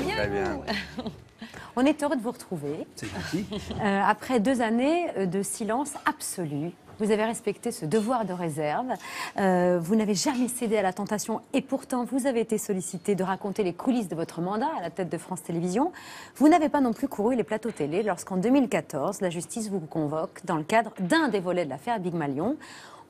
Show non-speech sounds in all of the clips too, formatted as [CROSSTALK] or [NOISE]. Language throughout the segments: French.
très bien. [LAUGHS] On est heureux de vous retrouver. C'est euh, après deux années euh, de silence absolu, vous avez respecté ce devoir de réserve. Euh, vous n'avez jamais cédé à la tentation et pourtant vous avez été sollicité de raconter les coulisses de votre mandat à la tête de France Télévisions. Vous n'avez pas non plus couru les plateaux télé lorsqu'en 2014, la justice vous convoque dans le cadre d'un des volets de l'affaire Big Malion.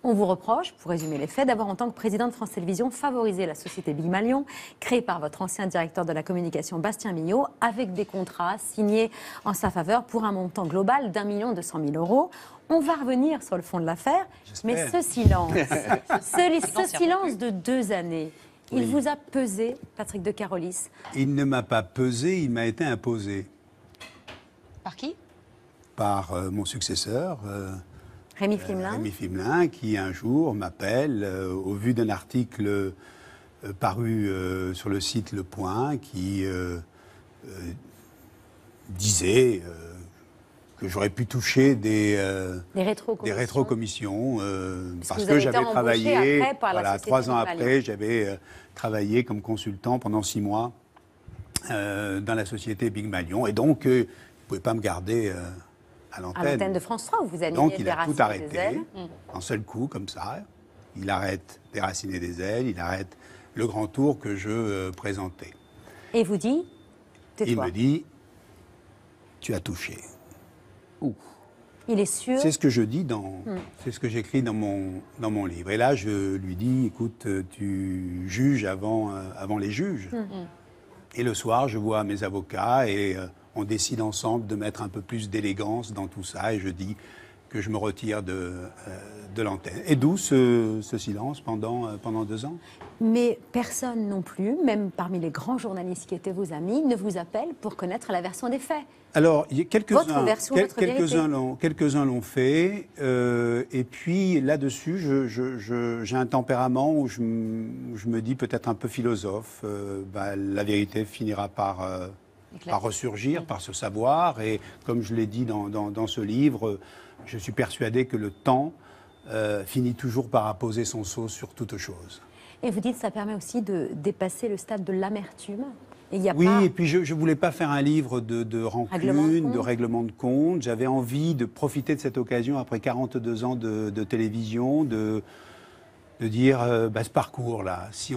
On vous reproche, pour résumer les faits, d'avoir en tant que président de France Télévisions favorisé la société Big Malion, créée par votre ancien directeur de la communication Bastien Mignot, avec des contrats signés en sa faveur pour un montant global d'un million deux cent mille euros. On va revenir sur le fond de l'affaire, mais ce silence, [LAUGHS] ce, silence de deux années, il vous a pesé, Patrick de Carolis Il ne m'a pas pesé, il m'a été imposé. Par qui Par euh, mon successeur. Euh, Rémi euh, Fimelin. qui un jour m'appelle euh, au vu d'un article euh, paru sur le site Le Point qui disait que j'aurais pu toucher des, des rétro-commissions, parce, que, j'avais travaillé, trois ans après, j'avais travaillé comme consultant pendant six mois dans la société Big Malion. Et donc, vous ne pas me garder à l'antenne de France 3 où vous ailes. Donc il a tout arrêté un seul coup comme ça. Il arrête Déraciner des ailes, il arrête le grand tour que je euh, présentais. Et vous dit Il me dit tu as touché. Ouh. Il est sûr. C'est ce que je dis dans, hmm. c'est ce que j'écris dans mon dans mon livre. Et là, je lui dis, écoute, tu juges avant euh, avant les juges. Hmm, hmm. Et le soir, je vois mes avocats et euh, on décide ensemble de mettre un peu plus d'élégance dans tout ça. Et je dis que je me retire de, euh, de l'antenne. Et d'où ce, silence pendant, euh, pendant deux ans Mais personne non plus, même parmi les grands journalistes qui étaient vos amis, ne vous appelle pour connaître la version des faits. Alors, quelques-uns quelques-uns l'ont fait. Euh, et puis, là-dessus, j'ai un tempérament où je, me dis peut-être un peu philosophe. Bah, la vérité finira par par ressurgir, par ce savoir. Et comme je l'ai dit dans, ce livre, je suis persuadé que le temps euh, finit toujours par apposer son sceau sur toute chose. Et vous dites ça permet aussi de dépasser le stade de l'amertume oui, et puis je ne voulais pas faire un livre de, de rancune, de, règlement de compte. J'avais envie de profiter de cette occasion après 42 ans de, télévision, de, dire euh, bah, ce parcours-là, si,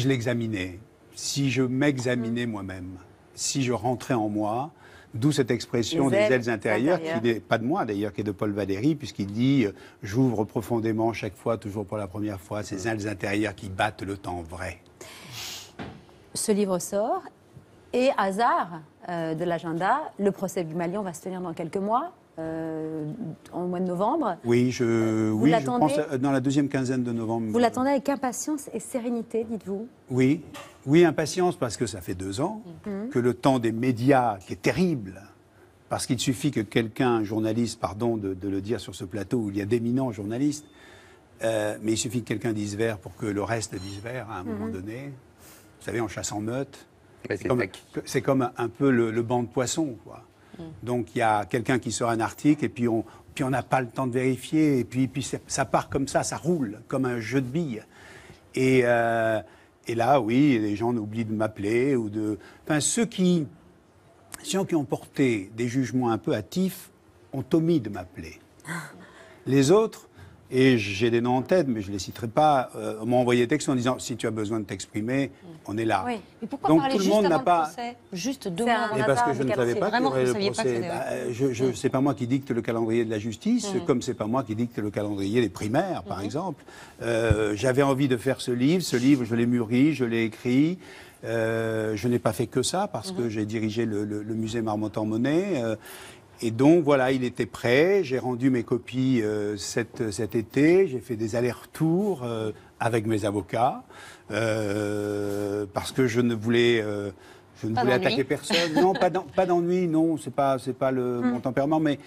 je l'examinais, si je m'examinais hum. moi-même si je rentrais en moi, D'où cette expression des ailes intérieures, qui n'est pas de moi d'ailleurs, qui est de Paul Valéry, puisqu'il dit euh, J'ouvre profondément chaque fois, toujours pour la première fois, ces ailes intérieures qui battent le temps vrai. Ce livre sort, et hasard euh, de l'agenda, le procès du Malion va se tenir dans quelques mois. Euh, en mois de novembre. Oui, je, euh, oui, pense euh, dans la deuxième quinzaine de novembre. Vous l'attendez avec impatience et sérénité, dites-vous Oui, oui, impatience parce que ça fait deux ans mhm. que le temps des médias, qui est terrible, parce qu'il suffit que quelqu'un, un journaliste, pardon de, le dire sur ce plateau où il y a d'éminents journalistes, mais il suffit que quelqu'un dise vert pour que le reste dise vert à un mhm. moment donné. Vous savez, en chasse en meute. C'est comme, un peu le, le banc de poissons, quoi. Donc il y a quelqu'un qui sort un article et puis on puis on n'a pas le temps de vérifier et puis puis ça part comme ça, ça roule comme un jeu de billes. Et, euh, et là, oui, les gens oublient de m'appeler ou de. Enfin, ceux qui ceux qui ont porté des jugements un peu hâtifs ont omis de m'appeler. [LAUGHS] Les autres et j'ai des noms en tête, mais je ne les citerai pas. Euh, on m'a envoyé des textes en disant si tu as besoin de t'exprimer, mm. on est là. Oui. Mais pourquoi Donc parler tout le monde n'a pas. Juste deux mois avant parce que je ne savais pas vraiment qu'il bah, je, je, mm. C'est pas moi qui dicte le calendrier de la justice, mm. comme c'est pas moi qui dicte le calendrier des primaires, par mm-hmm. exemple. Euh, j'avais envie de faire ce livre. Ce livre, je l'ai mûri, je l'ai écrit. Euh, je n'ai pas fait que ça parce que mm-hmm. j'ai dirigé le, musée Marmottan-Monet. Euh, et donc voilà, il était prêt. J'ai rendu mes copies euh, cet, été. J'ai fait des allers-retours euh, avec mes avocats euh, parce que je ne voulais je ne voulais attaquer personne. Non, pas d'ennui. Non, c'est pas c'est pas le hmm. mon tempérament. Mais,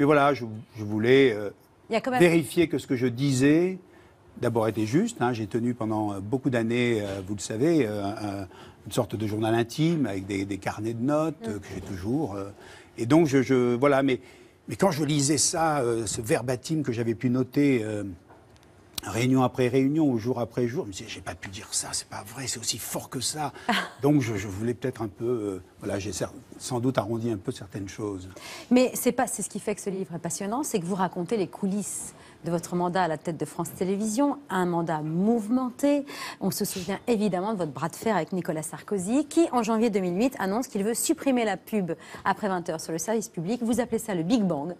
mais voilà, je, voulais vérifier que ce que je disais d'abord était juste. Hein. J'ai tenu pendant beaucoup d'années, vous le savez, une sorte de journal intime avec des, carnets de notes hmm. que j'ai toujours. Et donc, je, voilà, mais, mais quand je lisais ça, euh, ce verbatim que j'avais pu noter, euh, réunion après réunion, jour après jour, je me disais, j'ai pas pu dire ça, c'est pas vrai, c'est aussi fort que ça. [LAUGHS] Donc, je, voulais peut-être un peu, euh, voilà, j'ai sans doute arrondi un peu certaines choses. Mais c'est pas, c'est ce qui fait que ce livre est passionnant, c'est que vous racontez les coulisses de votre mandat à la tête de France Télévisions, un mandat mouvementé. On se souvient évidemment de votre bras de fer avec Nicolas Sarkozy, qui en janvier 2008 annonce qu'il veut supprimer la pub après 20h sur le service public. Vous appelez ça le Big Bang.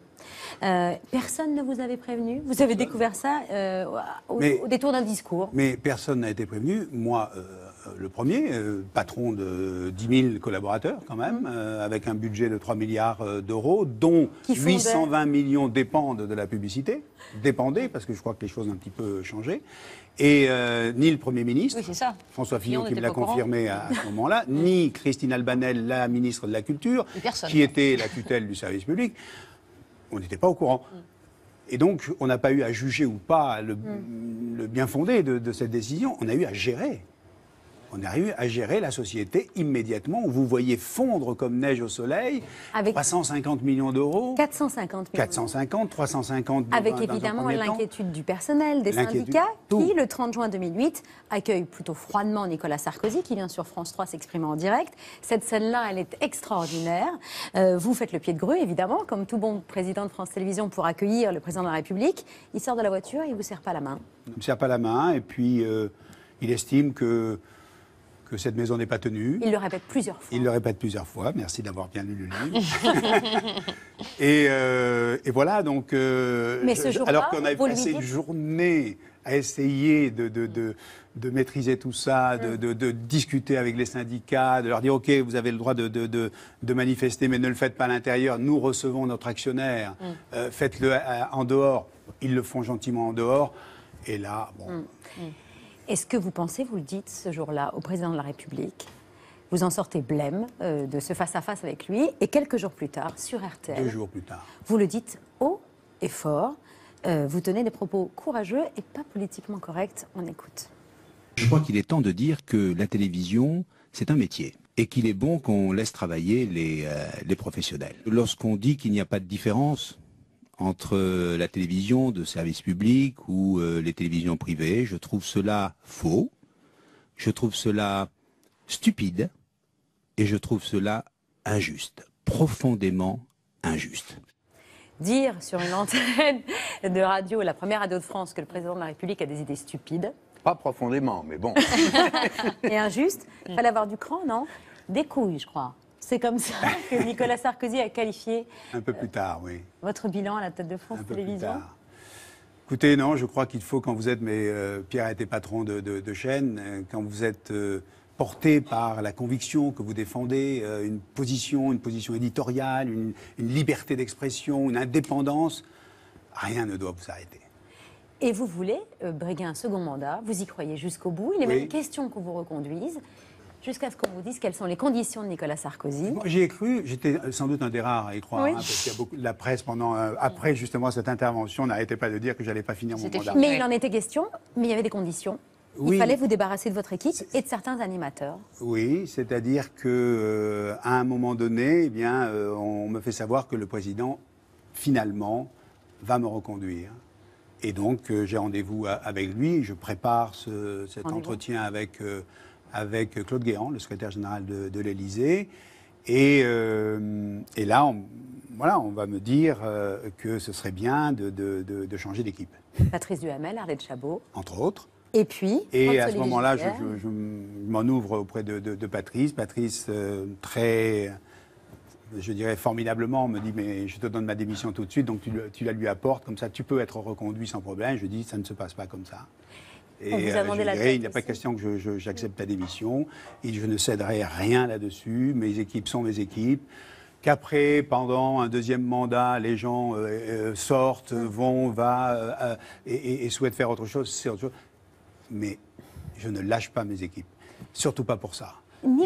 Euh, personne ne vous avait prévenu Vous avez découvert ça euh, au, détour d'un discours Mais personne n'a été prévenu. Moi, euh, euh, le premier, euh, patron de 10 000 collaborateurs quand même, mhm. euh, avec un budget de 3 milliards d'euros, dont 820 millions dépendent de la publicité, dépendaient, parce que je crois que les choses ont un petit peu changé, et ni le Premier ministre, François Fillon qui me l'a confirmé à, ce moment-là, [LAUGHS] ni Christine Albanel, la ministre de la Culture, qui était la tutelle du service public, on n'était pas au courant. Mm. Et donc, on n'a pas eu à juger ou pas mm. le, bien fondé de, de cette décision, on a eu à gérer on arrive à gérer la société immédiatement. Où vous voyez fondre comme neige au soleil Avec 350 millions d'euros. 450 millions. 450, 350 Avec évidemment l'inquiétude du personnel, des syndicats, qui, le 30 juin 2008, accueille plutôt froidement Nicolas Sarkozy, qui vient sur France 3 s'exprimer en direct. Cette scène-là, elle est extraordinaire. Euh, vous faites le pied de grue, évidemment, comme tout bon président de France Télévisions pour accueillir le président de la République. Il sort de la voiture, il ne vous serre pas la main. Il ne me serre pas la main, et puis euh, il estime que que cette maison n'est pas tenue. Il le répète plusieurs fois. Il le répète plusieurs fois. Merci d'avoir bien lu le livre. [LAUGHS] Euh, et, voilà, donc. Euh, alors qu'on avait passé une journée à essayer de, maîtriser tout ça, mm. de, discuter avec les syndicats, de leur dire OK, vous avez le droit de, manifester, mais ne le faites pas à l'intérieur. Nous recevons notre actionnaire. Mm. Euh, faites-le en dehors. Ils le font gentiment en dehors. Et là, bon. Mm. Est-ce que vous pensez, vous le dites ce jour-là au président de la République, vous en sortez blême euh, de ce face-à-face avec lui, et quelques jours plus tard, sur RTL, tard. vous le dites haut et fort, euh, vous tenez des propos courageux et pas politiquement corrects, on écoute. Je crois qu'il est temps de dire que la télévision, c'est un métier et qu'il est bon qu'on laisse travailler les euh, professionnels. Lorsqu'on dit qu'il n'y a pas de différence entre euh, la télévision de service public ou euh, les télévisions privées. Je trouve cela faux, je trouve cela stupide et je trouve cela injuste, profondément injuste. Dire sur une antenne de radio, la première radio de France, que le président de la République a des idées stupides. Pas profondément, mais bon. [LAUGHS] et injuste, fallait avoir du cran, non Des couilles, je crois. C'est comme ça que [LAUGHS] Nicolas Sarkozy a qualifié. Un peu plus tard, oui. Votre bilan à la tête de France Un peu Télévisions. Plus tard. Écoutez, non, je crois qu'il faut, quand vous êtes, mais euh, Pierre était patron de, chaîne, euh, quand vous êtes euh, porté par la conviction que vous défendez, une position, une position éditoriale, une, liberté d'expression, une indépendance, rien ne doit vous arrêter. Et vous voulez briguer un second mandat, vous y croyez jusqu'au bout, il est même question qu'on vous reconduise jusqu'à ce qu'on vous dise quelles sont les conditions de Nicolas Sarkozy. j'ai J'y ai cru, j'étais sans doute un des rares à y croire, hein, parce qu'il y a beaucoup, la presse pendant, euh, après justement cette intervention n'arrêtait pas de dire que j'allais pas finir mon mandat. Mais il en était question, mais il y avait des conditions. Il fallait vous débarrasser de votre équipe et de certains animateurs. Oui, c'est-à-dire que euh, à un moment donné, eh bien, euh, on me fait savoir que le président finalement va me reconduire. Et donc j'ai rendez-vous avec lui. Je prépare cet entretien avec avec Claude Guéant, le secrétaire général de, de l'Élysée. Et, euh, là, on, voilà, on va me dire euh, que ce serait bien de, changer d'équipe. Patrice Duhamel, Arlette Chabot. Entre autres. Et puis Et à ce moment-là, je, m'en ouvre auprès de, Patrice. Patrice, euh, très, je dirais formidablement, me dit Mais je te donne ma démission tout de suite, donc tu la lui apportes, comme ça tu peux être reconduit sans problème. Je dis Ça ne se passe pas comme ça il n'y a pas question que j'accepte la démission. Et je ne céderai rien là-dessus. Mes équipes sont mes équipes. Qu'après, pendant un deuxième mandat, les gens euh, euh, sortent, vont, va euh, et, souhaitent faire autre chose, c'est autre chose. Mais je ne lâche pas mes équipes. Surtout pas pour ça.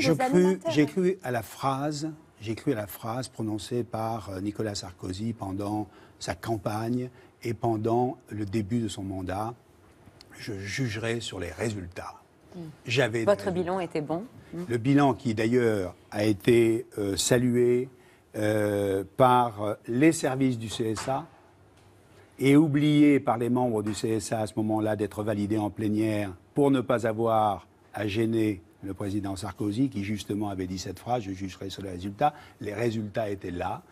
J'ai cru à la phrase j'ai cru à la phrase prononcée par Nicolas Sarkozy pendant sa campagne et pendant le début de son mandat je jugerai sur les résultats. Hmm. Votre bilan était bon. Hmm. Le bilan qui d'ailleurs a été euh, salué euh, par euh, les services du CSA et oublié par les membres du CSA à ce moment-là d'être validé en plénière pour ne pas avoir à gêner le président Sarkozy qui justement avait dit cette phrase, je jugerai sur les résultats. Les résultats étaient là.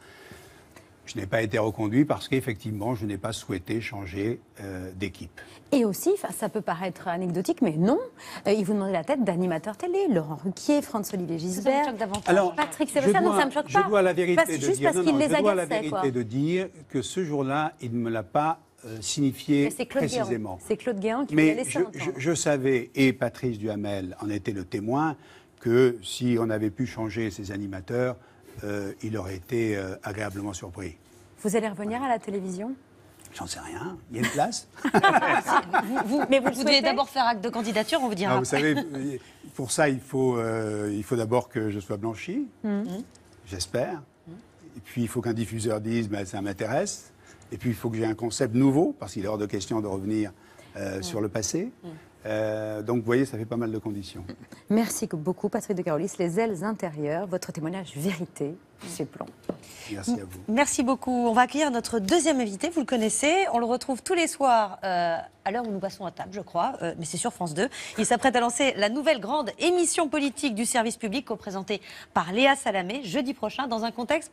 Je n'ai pas été reconduit parce qu'effectivement, je n'ai pas souhaité changer euh, d'équipe. Et aussi, ça peut paraître anecdotique, mais non, euh, ils vous demandaient la tête d'animateurs télé, Laurent Ruquier, François-Olivier Gisbert, Alors, Patrick Sébastien, donc ça me choque pas. Je dois la vérité, de, dire, la vérité de dire que ce jour-là, il ne me l'a pas euh, signifié précisément. C'est Claude Guéant qui mais l'a laissé je, je savais, et Patrice Duhamel en était le témoin, que si on avait pu changer ses animateurs, euh, il aurait été euh, agréablement surpris. Vous allez revenir à la télévision J'en sais rien. Il y a une place. mais [LAUGHS] vous, devez d'abord faire acte de candidature, on vous dira. Ah, vous savez, pour ça, il faut, euh, il faut d'abord que je sois blanchi. Mm-hmm. J'espère. Et puis, il faut qu'un diffuseur dise ben, ça m'intéresse. Et puis, il faut que j'ai un concept nouveau, parce qu'il est hors de question de revenir mm. sur le passé. Mm. Euh, donc vous voyez, ça fait pas mal de conditions. [LAUGHS] Merci beaucoup Patrick de Carolis. Les ailes intérieures, votre témoignage vérité, c'est plomb. Merci à vous. Merci beaucoup. On va accueillir notre deuxième invité, vous le connaissez. On le retrouve tous les soirs euh, à l'heure où nous passons à table, je crois, euh, mais c'est sur France 2. Il s'apprête à lancer la nouvelle grande émission politique du service public représentée par Léa Salamé jeudi prochain dans un contexte